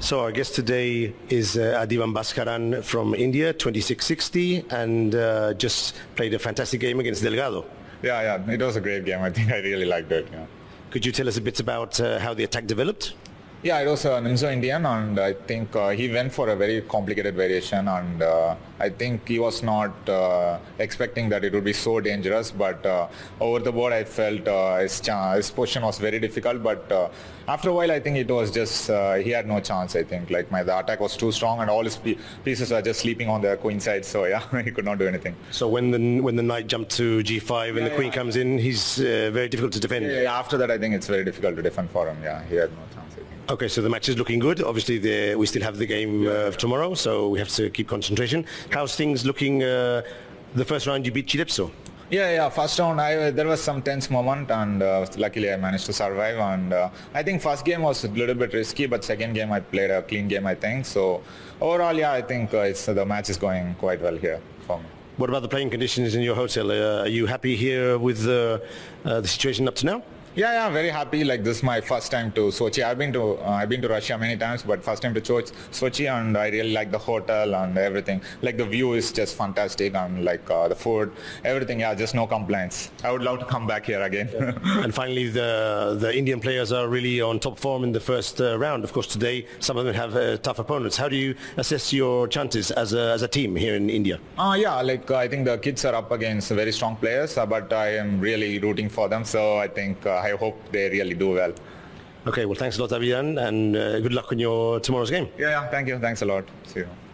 So our guest today is uh, Adivan Baskaran from India, 2660, and uh, just played a fantastic game against Delgado. Yeah, yeah, it was a great game. I think I really liked it. Yeah. Could you tell us a bit about uh, how the attack developed? Yeah, it was an uh, Nimzo Indian, and I think uh, he went for a very complicated variation, and uh, I think he was not uh, expecting that it would be so dangerous. But uh, over the board, I felt uh, his, cha- his position was very difficult. But after a while, I think it was just he had no chance. I think like my the attack was too strong, and all his pieces are just sleeping on the queen side. So yeah, he could not do anything. So when the when the knight jumped to g5 and yeah, the queen comes in, he's very difficult to defend. Yeah, after that, I think it's very difficult to defend for him. Yeah, he had no chance. I think. Okay, so the match is looking good. Obviously, the, we still have the game uh, of tomorrow, so we have to keep concentration. How's things looking? Uh, the first round you beat Chidepso. Yeah, yeah. First round, I, there was some tense moment, and uh, luckily I managed to survive. And uh, I think first game was a little bit risky, but second game I played a clean game, I think. So overall, yeah, I think uh, the match is going quite well here for me. What about the playing conditions in your hotel? Uh, are you happy here with the uh, situation up to now? Yeah, yeah, very happy. Like this is my first time to Sochi. I've been to uh, I've been to Russia many times, but first time to Sochi, Sochi, and I really like the hotel and everything. Like the view is just fantastic, and like uh, the food, everything. Yeah, just no complaints. I would love to come back here again. Yeah. and finally, the the Indian players are really on top form in the first uh, round. Of course, today some of them have uh, tough opponents. How do you assess your chances as a as a team here in India? Uh, yeah, like I think the kids are up against very strong players, uh, but I am really rooting for them. So I think. Uh, I hope they really do well. Okay, well, thanks a lot, Avian, and uh, good luck on your tomorrow's game. Yeah, yeah, thank you. Thanks a lot. See you.